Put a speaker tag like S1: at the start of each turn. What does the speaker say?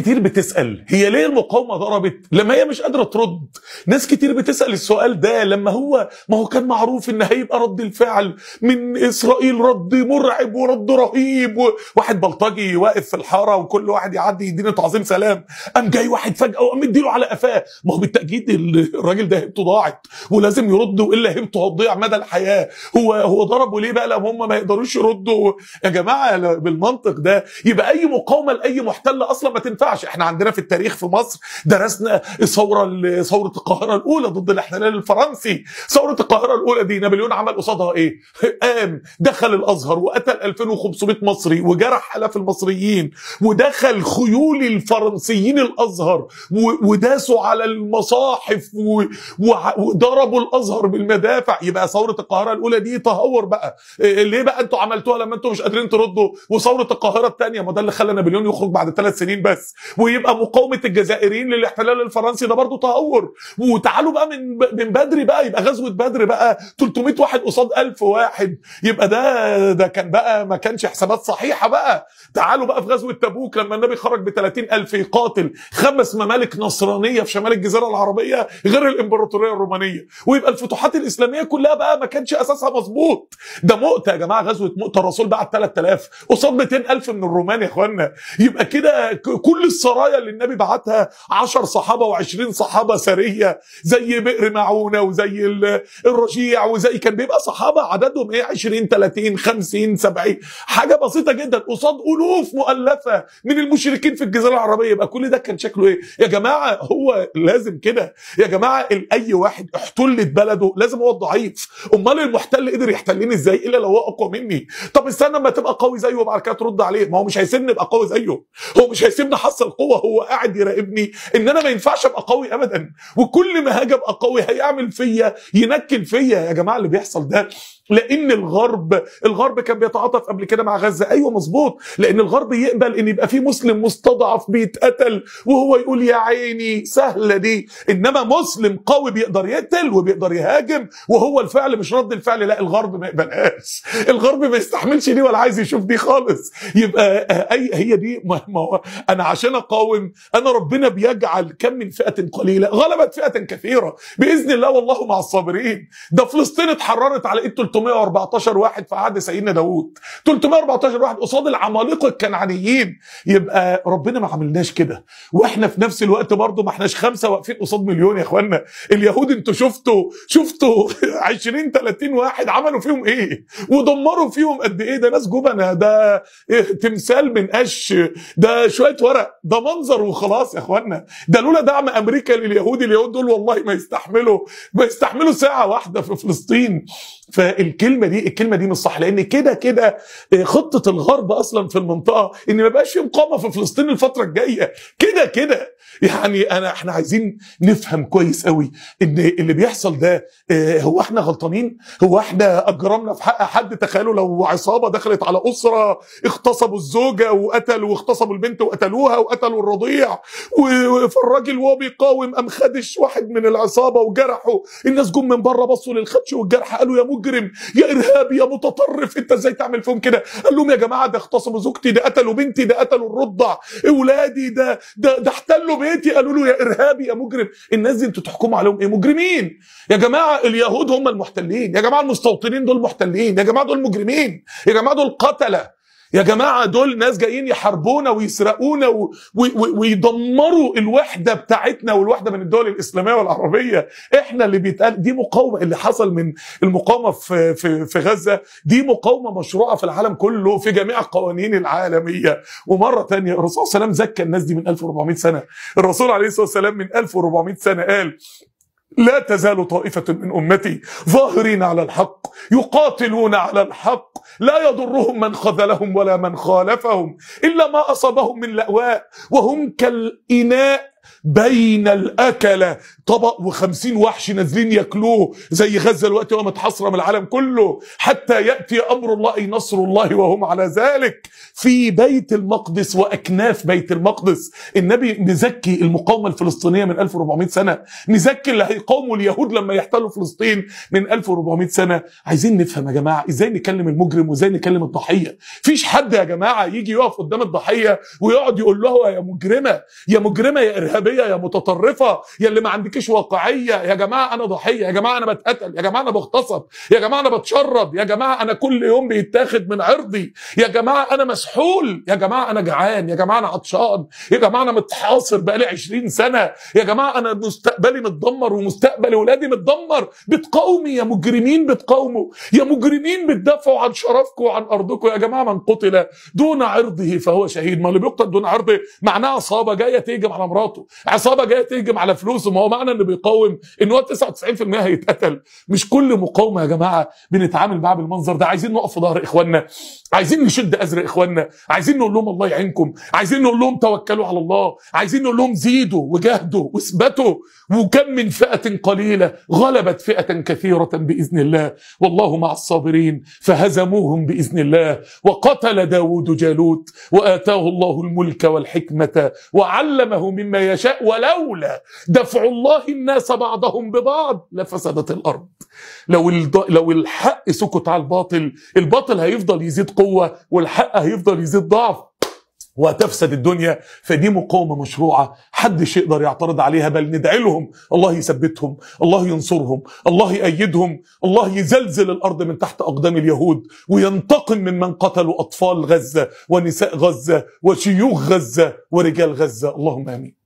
S1: كتير بتسأل هي ليه المقاومة ضربت لما هي مش قادرة ترد ناس كتير بتسأل السؤال ده لما هو ما هو كان معروف ان هيبقى رد الفعل من اسرائيل رد مرعب ورد رهيب واحد بلطجي واقف في الحارة وكل واحد يعدي يديني تعظيم سلام قام جاي واحد فجأة وقام مديله على قفاه ما هو بالتأكيد الراجل ده هيبته ضاعت ولازم يرد والا هيبته هتضيع مدى الحياة هو هو ضربه ليه بقى لما هم ما يقدروش يردوا يا جماعة بالمنطق ده يبقى اي مقاومة لاي محتل اصلا ما تنفعش ينفعش احنا عندنا في التاريخ في مصر درسنا ثوره ثوره القاهره الاولى ضد الاحتلال الفرنسي ثوره القاهره الاولى دي نابليون عمل قصادها ايه قام دخل الازهر وقتل 2500 مصري وجرح الاف المصريين ودخل خيول الفرنسيين الازهر وداسوا على المصاحف وضربوا الازهر بالمدافع يبقى ثوره القاهره الاولى دي تهور بقى إيه، ليه بقى انتوا عملتوها لما انتوا مش قادرين تردوا وثوره القاهره الثانيه ما ده اللي خلى نابليون يخرج بعد ثلاث سنين بس ويبقى مقاومه الجزائريين للاحتلال الفرنسي ده برضه تهور وتعالوا بقى من من بدري بقى يبقى غزوه بدر بقى 300 واحد قصاد 1000 واحد يبقى ده ده كان بقى ما كانش حسابات صحيحه بقى تعالوا بقى في غزوه تبوك لما النبي خرج ب 30000 يقاتل خمس ممالك نصرانيه في شمال الجزيره العربيه غير الامبراطوريه الرومانيه ويبقى الفتوحات الاسلاميه كلها بقى ما كانش اساسها مظبوط ده مؤتة يا جماعه غزوه مؤتة الرسول بعت 3000 قصاد 200000 من الرومان يا اخوانا يبقى كده كل السرايا اللي النبي بعتها 10 صحابه و20 صحابه سريه زي بئر معونه وزي الرشيع وزي كان بيبقى صحابه عددهم ايه 20 30 50 70 حاجه بسيطه جدا قصاد الوف مؤلفه من المشركين في الجزيره العربيه يبقى كل ده كان شكله ايه يا جماعه هو لازم كده يا جماعه اي واحد احتلت بلده لازم هو الضعيف امال المحتل قدر يحتلني ازاي الا لو هو اقوى مني طب استنى ما تبقى قوي زيه وبعد كده ترد عليه ما هو مش هيسيبني ابقى قوي زيه هو مش هيسيبني حصل اقصى القوه هو قاعد يراقبني ان انا ما ينفعش ابقى قوي ابدا وكل ما هاجي ابقى قوي هيعمل فيا ينكل فيا يا جماعه اللي بيحصل ده لان الغرب الغرب كان بيتعاطف قبل كده مع غزه ايوه مظبوط لان الغرب يقبل ان يبقى في مسلم مستضعف بيتقتل وهو يقول يا عيني سهله دي انما مسلم قوي بيقدر يقتل وبيقدر يهاجم وهو الفعل مش رد الفعل لا الغرب ما يقبلهاش الغرب ما يستحملش دي ولا عايز يشوف دي خالص يبقى آه، اي هي دي ما هو انا عشان اقاوم انا ربنا بيجعل كم من فئه قليله غلبت فئه كثيره باذن الله والله مع الصابرين ده فلسطين اتحررت على ايد 314 واحد في عهد سيدنا داوود 314 واحد قصاد العمالقه الكنعانيين يبقى ربنا ما عملناش كده واحنا في نفس الوقت برضه ما احناش خمسه واقفين قصاد مليون يا اخوانا اليهود انتوا شفتوا شفتوا 20 30 واحد عملوا فيهم ايه ودمروا فيهم قد ايه ده ناس جبنه ده إيه، تمثال من قش ده شويه ورق ده منظر وخلاص يا اخوانا ده لولا دعم امريكا لليهود اليهود دول والله ما يستحملوا ما يستحملوا ساعه واحده في فلسطين فال الكلمه دي الكلمه دي مش صح لان كده كده آه، خطه الغرب اصلا في المنطقه ان ما بقاش في مقاومه في فلسطين الفتره الجايه كده كده يعني انا احنا عايزين نفهم كويس قوي ان اللي بيحصل ده آه، هو احنا غلطانين هو احنا اجرمنا في حق حد تخيلوا لو عصابه دخلت على اسره اغتصبوا الزوجه وقتلوا واغتصبوا البنت وقتلوها وقتلوا الرضيع فالراجل وهو بيقاوم قام خدش واحد من العصابه وجرحه الناس جم من بره بصوا للخدش والجرح قالوا يا مجرم يا ارهابي يا متطرف انت ازاي تعمل فيهم كده قال لهم يا جماعه ده اختصموا زوجتي ده قتلوا بنتي ده قتلوا الرضع اولادي ده ده ده احتلوا بيتي قالوا له يا ارهابي يا مجرم الناس دي انتوا تحكموا عليهم ايه مجرمين يا جماعه اليهود هم المحتلين يا جماعه المستوطنين دول محتلين يا جماعه دول مجرمين يا جماعه دول قتله يا جماعة دول ناس جايين يحاربونا ويسرقونا و... ويدمروا الوحدة بتاعتنا والوحدة من الدول الإسلامية والعربية احنا اللي بيتقال دي مقاومة اللي حصل من المقاومة في, في... في غزة دي مقاومة مشروعة في العالم كله في جميع القوانين العالمية ومرة تانية الرسول صلى الله عليه وسلم زكى الناس دي من 1400 سنة الرسول عليه الصلاة والسلام من 1400 سنة قال لا تزال طائفة من أمتي ظاهرين على الحق يقاتلون على الحق لا يضرهم من خذلهم ولا من خالفهم إلا ما أصابهم من لأواء وهم كالإناء بين الأكلة طبق وخمسين وحش نازلين ياكلوه زي غزة الوقت وما تحصرم العالم كله حتى يأتي أمر الله أي نصر الله وهم على ذلك في بيت المقدس وأكناف بيت المقدس النبي نزكي المقاومة الفلسطينية من 1400 سنة نزكي اللي هيقاوموا اليهود لما يحتلوا فلسطين من 1400 سنة عايزين نفهم يا جماعة إزاي نكلم المجرم وإزاي نكلم الضحية فيش حد يا جماعة يجي يقف قدام الضحية ويقعد يقول له يا مجرمة يا مجرمة يا إرهاب ارهابيه يا متطرفه يا اللي ما عندكيش واقعيه يا جماعه انا ضحيه يا جماعه انا بتقتل يا جماعه انا بغتصب يا جماعه انا بتشرد يا جماعه انا كل يوم بيتاخد من عرضي يا جماعه انا مسحول يا جماعه انا جعان يا جماعه انا عطشان يا جماعه انا متحاصر بقالي 20 سنه يا جماعه انا مستقبلي متدمر ومستقبل ولادي متدمر بتقاومي يا مجرمين بتقاوموا يا مجرمين بتدافعوا عن شرفكم وعن ارضكم يا جماعه من قتل دون عرضه فهو شهيد ما اللي بيقتل دون عرضه معناه عصابه جايه تهجم على مراته عصابه جايه تهجم على فلوسه ما هو معنى انه بيقاوم ان هو 99% هيتقتل مش كل مقاومه يا جماعه بنتعامل معاها بالمنظر ده عايزين نقف في ظهر اخواننا عايزين نشد ازر اخواننا عايزين نقول لهم الله يعينكم عايزين نقول لهم توكلوا على الله عايزين نقول لهم زيدوا وجاهدوا واثبتوا وكم من فئه قليله غلبت فئه كثيره باذن الله والله مع الصابرين فهزموهم باذن الله وقتل داوود جالوت واتاه الله الملك والحكمه وعلمه مما يشاء ولولا دفع الله الناس بعضهم ببعض لفسدت الارض لو لو الحق سكت على الباطل الباطل هيفضل يزيد قوه والحق هيفضل يزيد ضعف وتفسد الدنيا فدي مقاومه مشروعه حدش يقدر يعترض عليها بل ندعي لهم الله يثبتهم الله ينصرهم الله يأيدهم الله يزلزل الارض من تحت اقدام اليهود وينتقم من من قتلوا اطفال غزه ونساء غزه وشيوخ غزه ورجال غزه اللهم امين